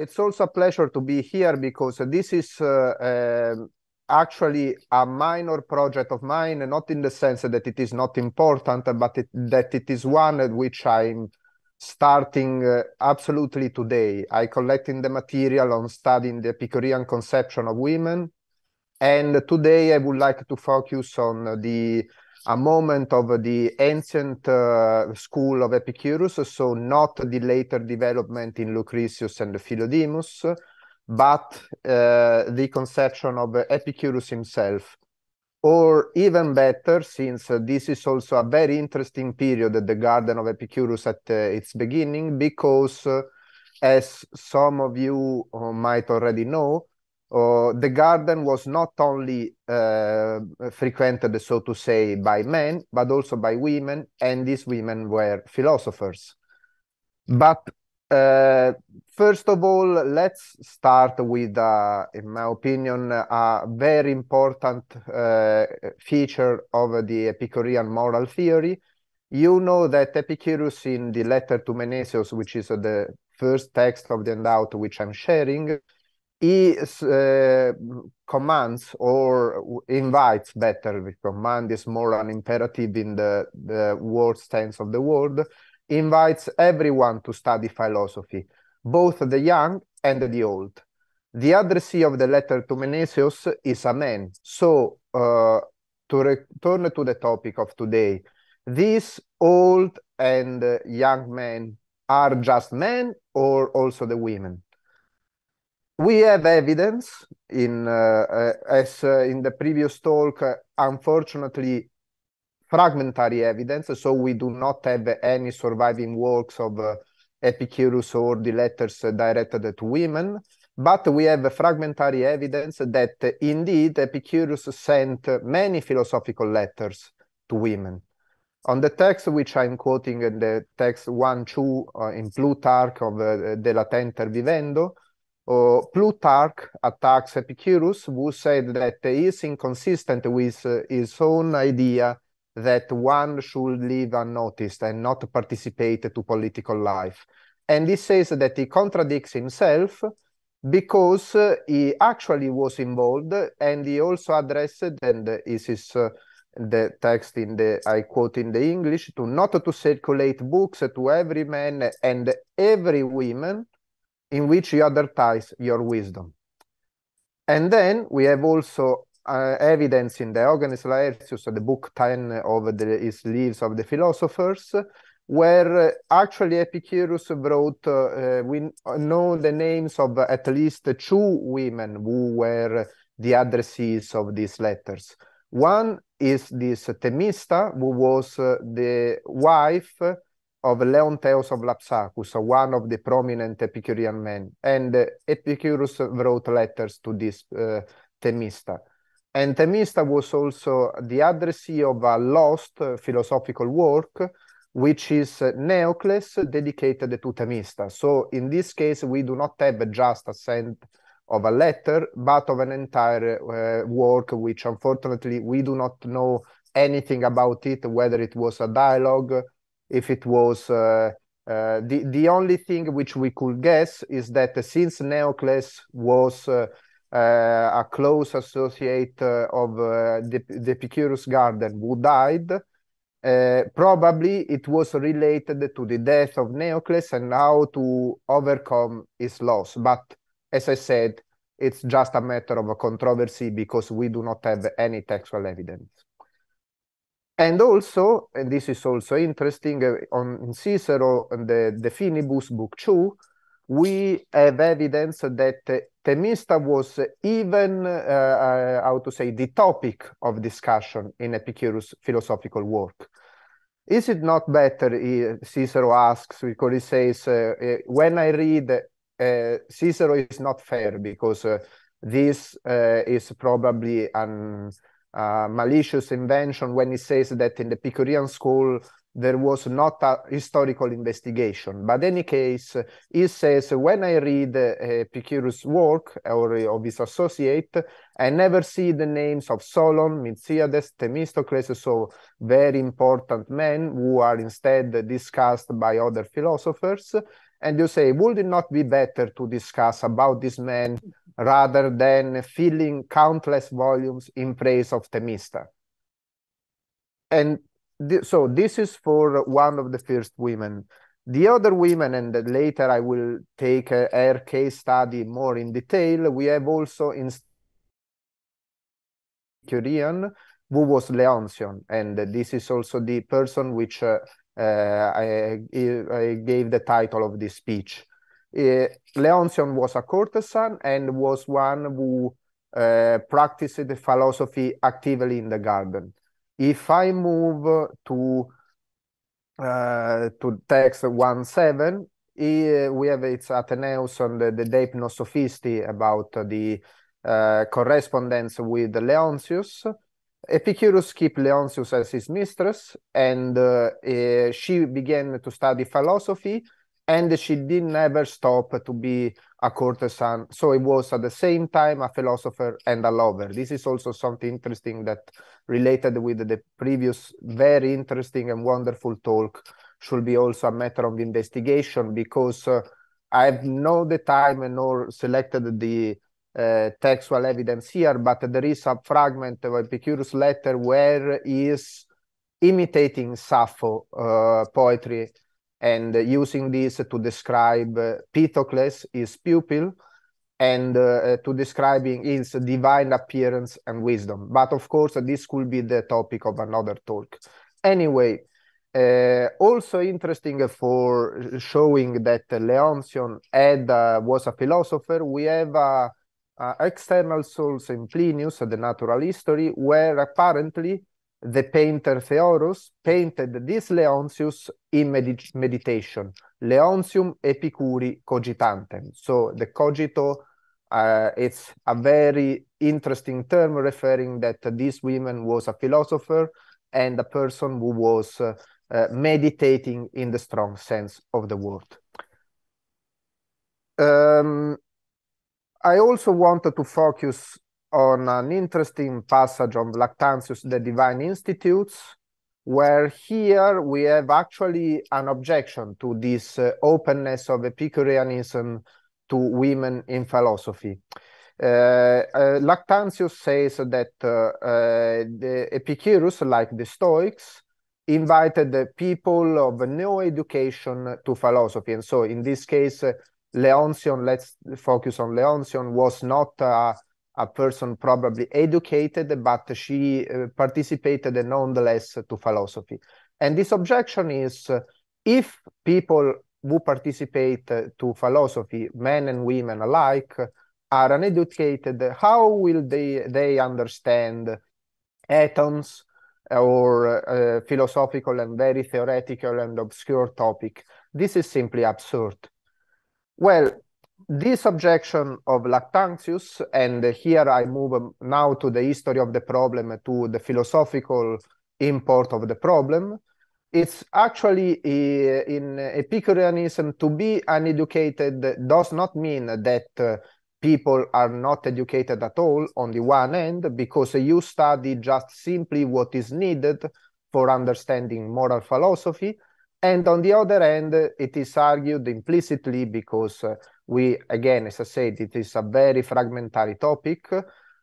it's also a pleasure to be here because this is uh, um, actually a minor project of mine, not in the sense that it is not important, but it, that it is one at which I'm starting uh, absolutely today. I collecting the material on studying the Epicurean conception of women, and today I would like to focus on the a moment of the ancient uh, school of Epicurus, so not the later development in Lucretius and Philodemus, but uh, the conception of Epicurus himself. Or even better, since this is also a very interesting period at the Garden of Epicurus at uh, its beginning, because uh, as some of you uh, might already know, uh, the garden was not only uh, frequented, so to say, by men, but also by women, and these women were philosophers. But uh, first of all, let's start with, uh, in my opinion, a very important uh, feature of the Epicurean moral theory. You know that Epicurus, in the letter to Menesius, which is uh, the first text of the endowment which I'm sharing, he uh, commands or invites better command is more an imperative in the, the world sense of the word invites everyone to study philosophy both the young and the old the addressee of the letter to menesius is a man so uh, to return to the topic of today these old and young men are just men or also the women we have evidence in uh, as uh, in the previous talk. unfortunately, fragmentary evidence, so we do not have any surviving works of uh, Epicurus or the letters directed at women. But we have fragmentary evidence that uh, indeed Epicurus sent many philosophical letters to women. On the text which I'm quoting in the text 1 2 uh, in Plutarch of uh, De Latenter Vivendo, uh, Plutarch attacks Epicurus, who said that he is inconsistent with uh, his own idea that one should live unnoticed and not participate to political life. And he says that he contradicts himself because uh, he actually was involved and he also addressed, and this is uh, the text in the I quote in the English, to not to circulate books to every man and every woman in which you advertise your wisdom. And then we have also uh, evidence in the Organis Laertius, the book 10 of the, his Leaves of the Philosophers, where uh, actually Epicurus wrote, uh, uh, we know the names of at least two women who were the addressees of these letters. One is this Temista, who was uh, the wife of Theos of Lapsacus, one of the prominent Epicurean men, and Epicurus wrote letters to this uh, Themista. And Themista was also the addressee of a lost uh, philosophical work, which is uh, Neocles, dedicated to Themista. So in this case, we do not have just a send of a letter, but of an entire uh, work, which unfortunately we do not know anything about it, whether it was a dialogue if it was uh, uh, the the only thing which we could guess is that since Neocles was uh, a close associate of the, the Epicurus Garden who died, uh, probably it was related to the death of Neocles and how to overcome his loss. But as I said, it's just a matter of a controversy because we do not have any textual evidence. And also, and this is also interesting, uh, on Cicero, and the, the Finibus, Book 2, we have evidence that uh, Temista was even, uh, uh, how to say, the topic of discussion in Epicurus' philosophical work. Is it not better, Cicero asks, because he says, uh, uh, when I read Cicero is not fair because this is probably an uh, malicious invention when he says that in the Picorean school there was not a historical investigation. But in any case, he says when I read uh, work or uh, of his associate, I never see the names of Solon, Milciades, Themistocles, so very important men who are instead discussed by other philosophers. And you say, would it not be better to discuss about these men? rather than filling countless volumes in praise of Mister, And th so this is for one of the first women. The other women, and later I will take uh, her case study more in detail, we have also in Curian, who was Leoncion, and this is also the person which uh, uh, I, I gave the title of this speech. Uh, Leontio was a courtesan and was one who uh, practiced the philosophy actively in the garden. If I move to uh, to text 1.7, uh, we have its Athenaeus on the, the Sophisti about the uh, correspondence with Leontius. Epicurus kept Leontius as his mistress, and uh, uh, she began to study philosophy and she did never stop to be a courtesan. So it was at the same time a philosopher and a lover. This is also something interesting that related with the previous very interesting and wonderful talk should be also a matter of investigation because uh, I've no the time nor selected the uh, textual evidence here, but there is a fragment of Epicurus' letter where he is imitating Sappho uh, poetry and uh, using this to describe uh, Pythocles, his pupil, and uh, uh, to describing his divine appearance and wisdom. But of course, this could be the topic of another talk. Anyway, uh, also interesting for showing that Leoncion had, uh, was a philosopher, we have uh, external source in Plinius, the natural history, where apparently the painter Theorus painted this Leontius in med- meditation, Leontium epicuri cogitantem. So the cogito, uh, it's a very interesting term referring that this woman was a philosopher and a person who was uh, uh, meditating in the strong sense of the word. Um, I also wanted to focus on an interesting passage on Lactantius, the Divine Institutes, where here we have actually an objection to this uh, openness of Epicureanism to women in philosophy. Uh, uh, Lactantius says that uh, uh, the Epicurus, like the Stoics, invited the people of no education to philosophy. And so in this case, uh, Leoncion, let's focus on Leoncion, was not a a person probably educated, but she uh, participated nonetheless to philosophy. And this objection is uh, if people who participate uh, to philosophy, men and women alike, are uneducated, how will they, they understand atoms or philosophical and very theoretical and obscure topic? This is simply absurd. Well, this objection of Lactantius, and here I move um, now to the history of the problem, uh, to the philosophical import of the problem, it's actually uh, in Epicureanism to be uneducated does not mean that uh, people are not educated at all, on the one hand, because you study just simply what is needed for understanding moral philosophy. And on the other hand, it is argued implicitly because we again as i said it is a very fragmentary topic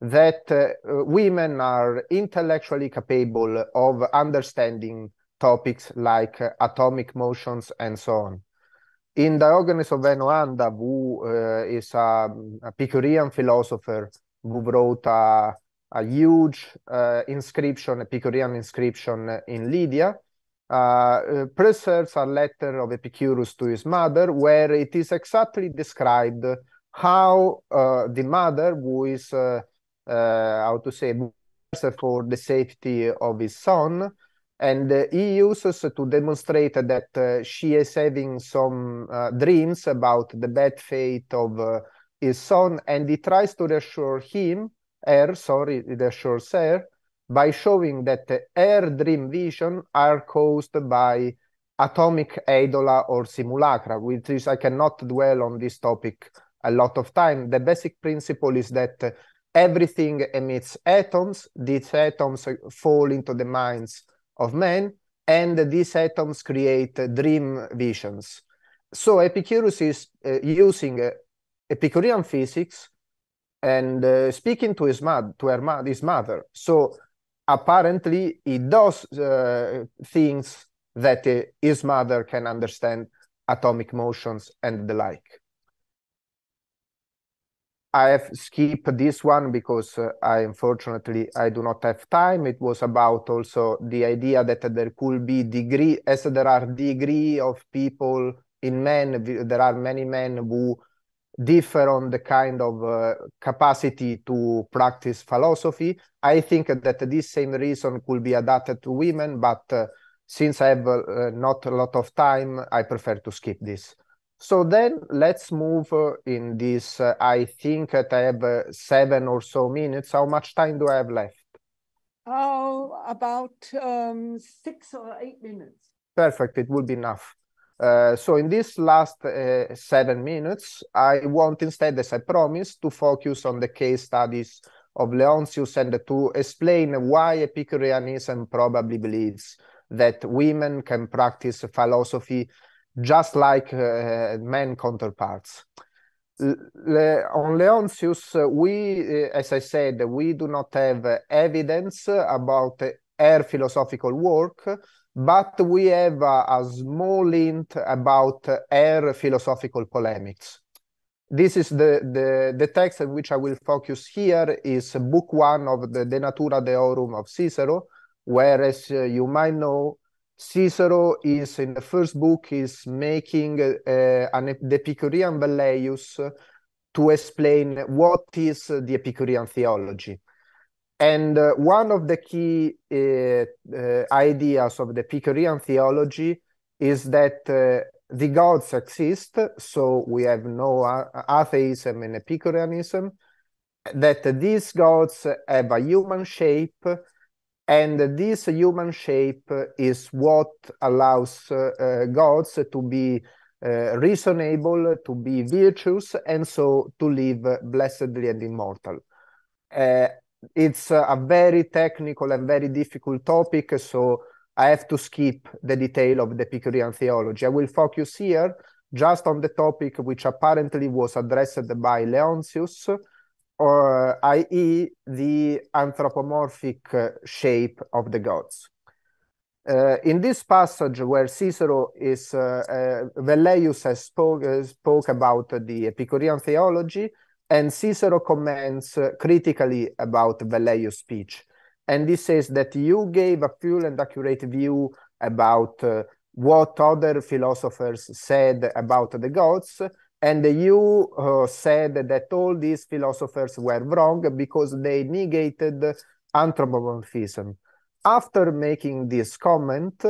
that uh, women are intellectually capable of understanding topics like uh, atomic motions and so on in diogenes of enoanda who uh, is a, a, picurean philosopher who wrote a, a huge uh, inscription a picurean inscription in lydia uh, uh, preserves a letter of Epicurus to his mother, where it is exactly described how uh, the mother, who is, uh, uh how to say, for the safety of his son, and he uses to demonstrate that uh, she is having some dreams about the bad fate of his son, and he tries to reassure him, her, sorry, reassures her, by showing that her dream vision are caused by atomic eidola or simulacra, which is, I cannot dwell on this topic a lot of time. The basic principle is that everything emits atoms, these atoms fall into the minds of men, and these atoms create dream visions. So Epicurus is uh, using uh, Epicurean physics and uh, speaking to his, to her, his mother. So apparently he does uh, things that uh, his mother can understand atomic motions and the like. I have skipped this one because uh, I unfortunately I do not have time. It was about also the idea that there could be degree as there are degree of people in men. There are many men who differ on the kind of uh, capacity to practice philosophy. I think that this same reason could be adapted to women, but uh, since I have uh, not a lot of time, I prefer to skip this. So then let's move uh, in this. Uh, I think that I have uh, seven or so minutes. How much time do I have left? Oh, about um, six or eight minutes. Perfect. It will be enough. Uh, so in these last uh, seven minutes, I want instead, as I promised, to focus on the case studies of Leontius and to explain why Epicureanism probably believes that women can practice philosophy just like uh, men counterparts. Le on Leontius, uh, we, uh, as I said, we do not have evidence about her philosophical work, but we have a, a small hint about her philosophical polemics. This is the, the, the text on which I will focus here is book one of the De Natura Deorum of Cicero, whereas uh, you might know Cicero is in the first book is making uh, an the Epicurean Velleius to explain what is the Epicurean theology. And uh, one of the key uh, uh ideas of the Picarean theology is that uh, the gods exist, so we have no atheism and Epicureanism, that these gods have a human shape, and this human shape is what allows uh, gods to be uh, reasonable, to be virtuous, and so to live blessedly and immortal. Uh, it's a very technical and very difficult topic, so I have to skip the detail of the Epicurean theology. I will focus here just on the topic which apparently was addressed by Leontius, or i.e., the anthropomorphic uh, shape of the gods. Uh, in this passage where Cicero is, uh, uh, Velleius has spoke, uh, spoke about the Epicurean theology, and Cicero comments critically about Velleius' speech. And he says that you gave a full and accurate view about uh, what other philosophers said about the gods, and you uh, said that all these philosophers were wrong because they negated anthropomorphism. After making this comment,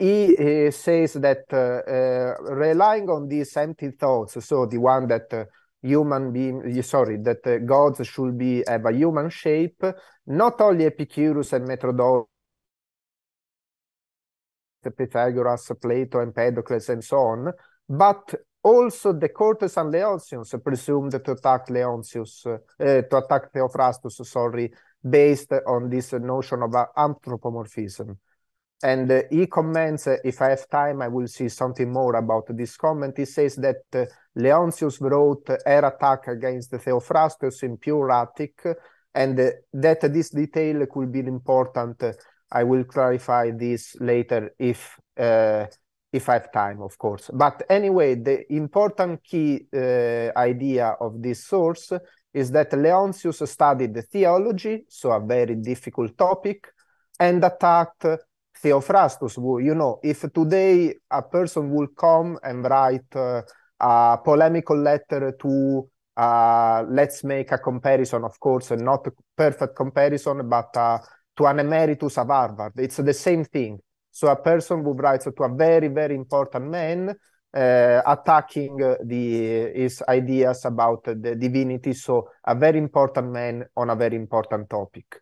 he, he says that uh, uh, relying on these empty thoughts, so the one that uh, human being sorry that uh, gods should be have a human shape not only epicurus and metrodorus pythagoras plato empedocles and so on but also the Cortes and Leontius presumed to attack Leontius, uh, to attack Theophrastus, sorry, based on this notion of uh, anthropomorphism. And uh, he comments, uh, if I have time, I will see something more about this comment. He says that uh, Leontius wrote air attack against Theophrastus in pure Attic, and uh, that this detail could be important. I will clarify this later if uh, if I have time, of course. But anyway, the important key uh, idea of this source is that Leontius studied theology, so a very difficult topic, and attacked Theophrastus, you know, if today a person will come and write uh, a polemical letter to, uh, let's make a comparison, of course, and not a perfect comparison, but uh, to an emeritus of Harvard, it's the same thing. So a person who writes to a very, very important man uh, attacking uh, the, his ideas about the divinity, so a very important man on a very important topic.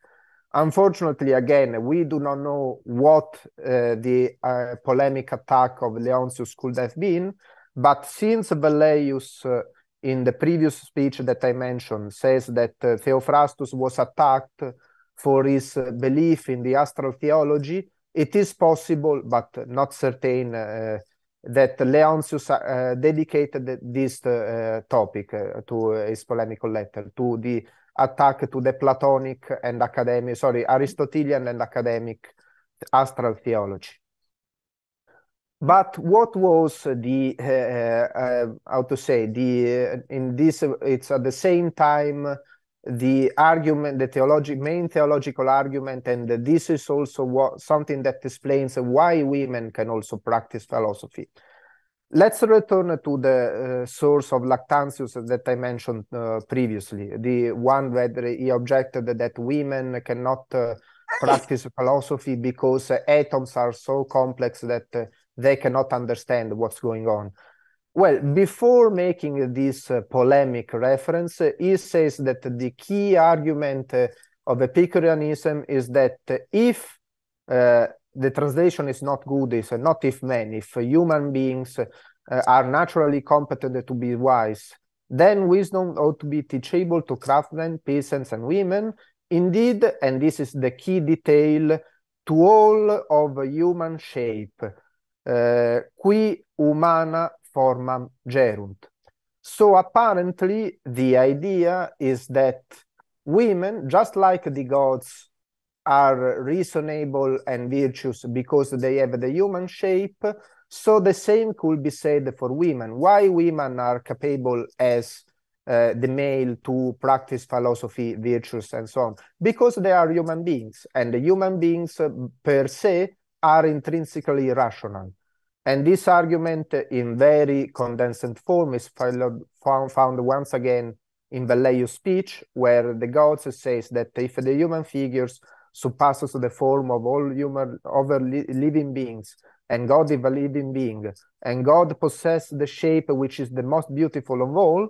Unfortunately, again, we do not know what uh, the uh, polemic attack of Leontius could have been, but since Velleius, uh, in the previous speech that I mentioned, says that uh, Theophrastus was attacked for his uh, belief in the astral theology, it is possible, but not certain, uh, that Leontius dedicated this topic to his polemical letter, to the attack to the Platonic and academic, sorry, Aristotelian and academic astral theology. But what was the, uh, uh, uh how to say, the uh, in this, it's at the same time the argument, the theology, main theological argument, and this is also what, something that explains why women can also practice philosophy Let's return to the uh, source of Lactantius that I mentioned uh, previously, the one where he objected that women cannot uh, practice philosophy because uh, atoms are so complex that uh, they cannot understand what's going on. Well, before making this uh, polemic reference, he says that the key argument of Epicureanism is that if the translation is not good is not if men if human beings uh, are naturally competent to be wise then wisdom ought to be teachable to craftsmen peasants and women indeed and this is the key detail to all of human shape uh, qui humana formam gerunt so apparently the idea is that women just like the gods are reasonable and virtuous because they have the human shape. So the same could be said for women. Why women are capable as uh, the male to practice philosophy, virtues, and so on? Because they are human beings, and the human beings uh, per se are intrinsically rational. And this argument, in very condensed form, is found, found once again in Velleius' speech, where the gods says that if the human figures surpasses the form of all human other living beings and god is a living being and god possesses the shape which is the most beautiful of all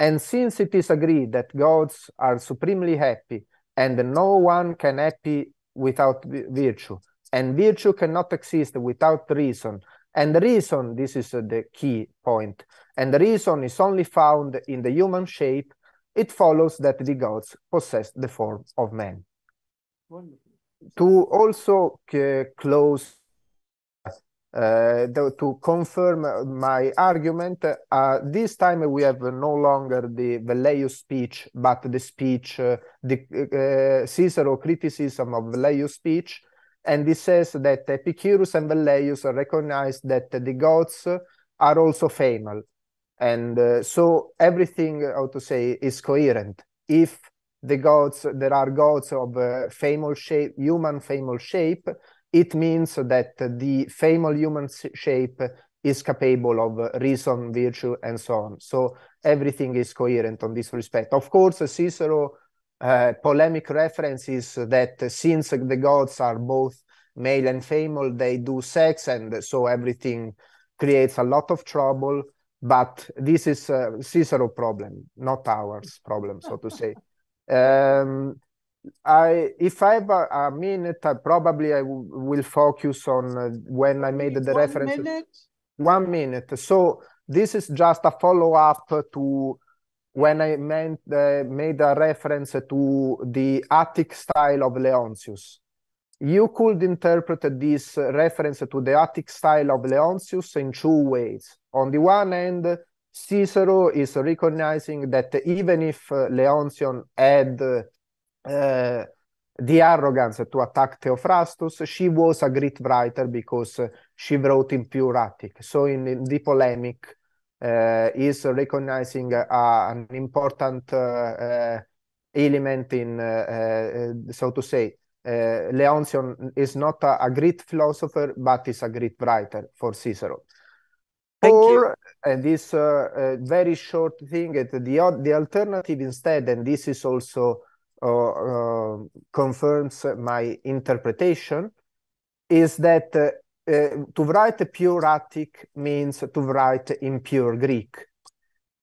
and since it is agreed that gods are supremely happy and no one can happy without virtue and virtue cannot exist without reason and the reason this is the key point and the reason is only found in the human shape it follows that the gods possess the form of man to also close uh, to confirm my argument, uh, this time we have no longer the Velleius speech, but the speech, uh, the uh, Cicero criticism of Velleius speech. And he says that Epicurus and Velleius recognize that the gods are also female. And uh, so everything, how to say, is coherent. If the gods there are gods of uh, famous shape human famous shape it means that the famous human shape is capable of uh, reason virtue and so on so everything is coherent on this respect of course cicero uh, polemic reference is that since the gods are both male and female they do sex and so everything creates a lot of trouble but this is uh, cicero problem not ours problem so to say Um, I, if I have a, a minute, I probably I will focus on uh, when I made the one reference. Minute. One minute. So this is just a follow up to when I meant, uh, made a reference to the Attic style of Leontius. You could interpret this reference to the Attic style of Leontius in two ways. On the one hand, Cicero is recognizing that even if uh, Leoncion had uh, the arrogance to attack Theophrastus, she was a great writer because she wrote in pure Attic. So in, in the polemic, uh, is recognizing uh, an important uh, uh, element in, so to say, Leoncion is not a, a great philosopher, but is a great writer for Cicero or, and this uh, very short thing, the, the alternative instead, and this is also uh, uh, confirms my interpretation, is that uh, to write pure Attic means to write in pure Greek.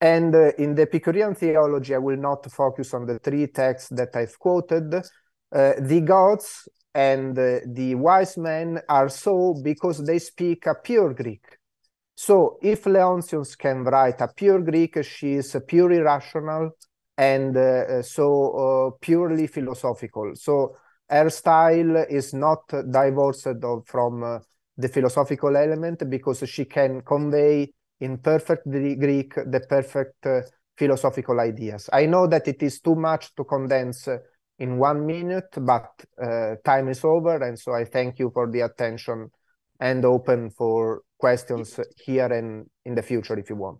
And uh, in the Epicurean theology, I will not focus on the three texts that I've quoted. Uh, the gods and the wise men are so because they speak a pure Greek. So if Leontius can write a pure Greek, she is pure irrational and uh, so uh, purely philosophical. So her style is not divorced of, from uh, the philosophical element because she can convey in perfect Greek the perfect uh, philosophical ideas. I know that it is too much to condense in one minute, but uh, time is over. And so I thank you for the attention and open for questions here and in the future if you want.